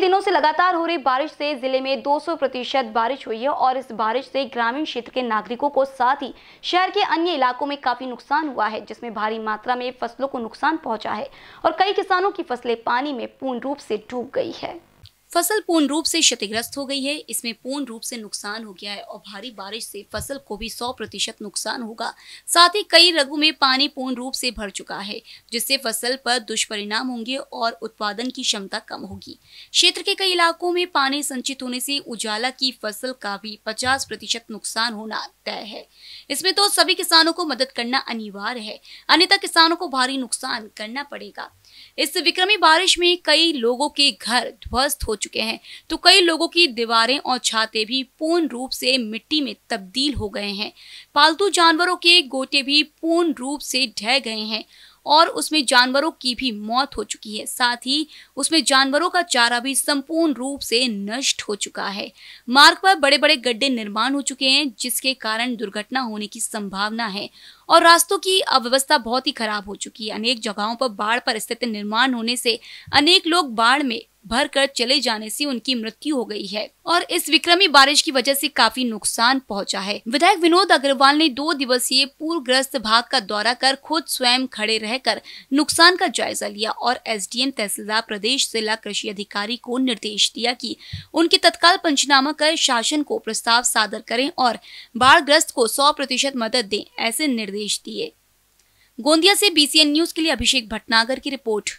दिनों से लगातार हो रही बारिश से जिले में 200 प्रतिशत बारिश हुई है और इस बारिश से ग्रामीण क्षेत्र के नागरिकों को साथ ही शहर के अन्य इलाकों में काफी नुकसान हुआ है जिसमें भारी मात्रा में फसलों को नुकसान पहुंचा है और कई किसानों की फसलें पानी में पूर्ण रूप से डूब गई है फसल पूर्ण रूप से क्षतिग्रस्त हो गई है इसमें पूर्ण रूप से नुकसान हो गया है और भारी बारिश से फसल को भी 100 प्रतिशत नुकसान होगा साथ ही कई रगों में पानी पूर्ण रूप से भर चुका है जिससे फसल पर दुष्परिणाम होंगे और उत्पादन की क्षमता कम होगी क्षेत्र के कई इलाकों में पानी संचित होने से उजाला की फसल का भी पचास प्रतिशत नुकसान होना तय है इसमें तो सभी किसानों को मदद करना अनिवार्य है अन्यथा किसानों को भारी नुकसान करना पड़ेगा इस विक्रमी बारिश में कई लोगों के घर ध्वस्त हो चुके हैं तो कई लोगों की दीवारें और छाते भी पूर्ण रूप से मिट्टी में तब्दील हो गए हैं पालतू जानवरों के गोटे भी पूर्ण रूप से ढह गए हैं और उसमें जानवरों की भी मौत हो चुकी है साथ ही उसमें जानवरों का चारा भी संपूर्ण रूप से नष्ट हो चुका है मार्ग पर बड़े बड़े गड्ढे निर्माण हो चुके हैं जिसके कारण दुर्घटना होने की संभावना है और रास्तों की अव्यवस्था बहुत ही खराब हो चुकी है अनेक जगहों पर बाढ़ पर स्थित निर्माण होने से अनेक लोग बाढ़ में भर कर चले जाने से उनकी मृत्यु हो गई है और इस विक्रमी बारिश की वजह से काफी नुकसान पहुंचा है विधायक विनोद अग्रवाल ने दो दिवसीय पूर्व ग्रस्त भाग का दौरा कर खुद स्वयं खड़े रहकर नुकसान का जायजा लिया और एसडीएम तहसीलदार प्रदेश जिला कृषि अधिकारी को निर्देश दिया कि उनके तत्काल पंचनामा कर शासन को प्रस्ताव सादर करें और बाढ़ ग्रस्त को सौ प्रतिशत मदद दें ऐसे निर्देश दिए गोंदिया से बीसीएन न्यूज के लिए अभिषेक भटनागर की रिपोर्ट